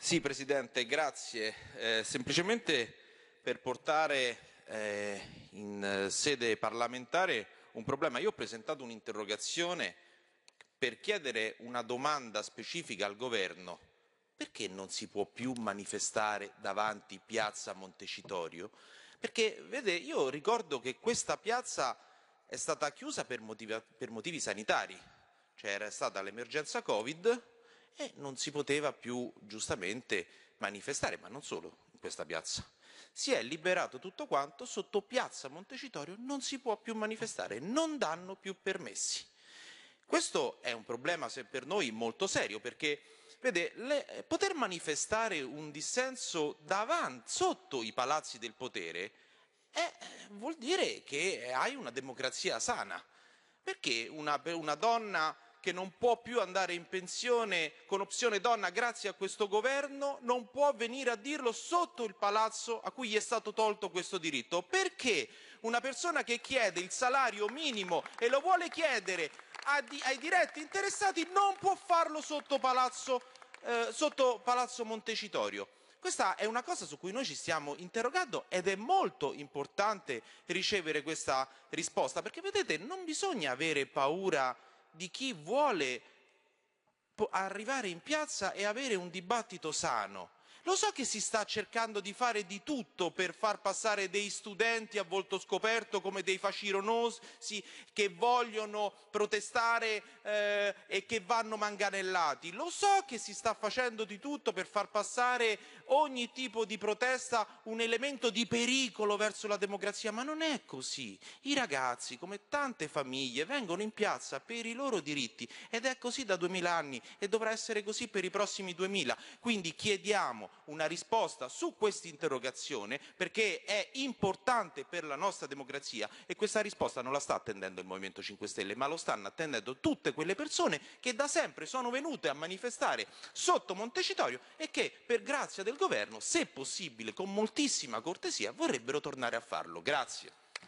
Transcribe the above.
Sì, Presidente, grazie. Eh, semplicemente per portare eh, in sede parlamentare un problema. Io ho presentato un'interrogazione per chiedere una domanda specifica al Governo. Perché non si può più manifestare davanti Piazza Montecitorio? Perché, vede, io ricordo che questa piazza è stata chiusa per motivi, per motivi sanitari. C'era stata l'emergenza Covid e non si poteva più giustamente manifestare, ma non solo in questa piazza. Si è liberato tutto quanto, sotto piazza Montecitorio non si può più manifestare, non danno più permessi. Questo è un problema per noi molto serio perché vede, le, poter manifestare un dissenso davanti, sotto i palazzi del potere eh, vuol dire che hai una democrazia sana, perché una, una donna che non può più andare in pensione con opzione donna grazie a questo governo non può venire a dirlo sotto il palazzo a cui gli è stato tolto questo diritto. Perché una persona che chiede il salario minimo e lo vuole chiedere ai diretti interessati non può farlo sotto palazzo, eh, sotto palazzo Montecitorio? Questa è una cosa su cui noi ci stiamo interrogando ed è molto importante ricevere questa risposta, perché vedete non bisogna avere paura di chi vuole arrivare in piazza e avere un dibattito sano. Lo so che si sta cercando di fare di tutto per far passare dei studenti a volto scoperto come dei facironosi che vogliono protestare eh, e che vanno manganellati. Lo so che si sta facendo di tutto per far passare ogni tipo di protesta un elemento di pericolo verso la democrazia, ma non è così. I ragazzi, come tante famiglie, vengono in piazza per i loro diritti ed è così da 2000 anni e dovrà essere così per i prossimi 2000. Quindi chiediamo una risposta su questa interrogazione perché è importante per la nostra democrazia e questa risposta non la sta attendendo il Movimento 5 Stelle, ma lo stanno attendendo tutte quelle persone che da sempre sono venute a manifestare sotto Montecitorio e che per grazia del governo, se possibile, con moltissima cortesia, vorrebbero tornare a farlo. Grazie.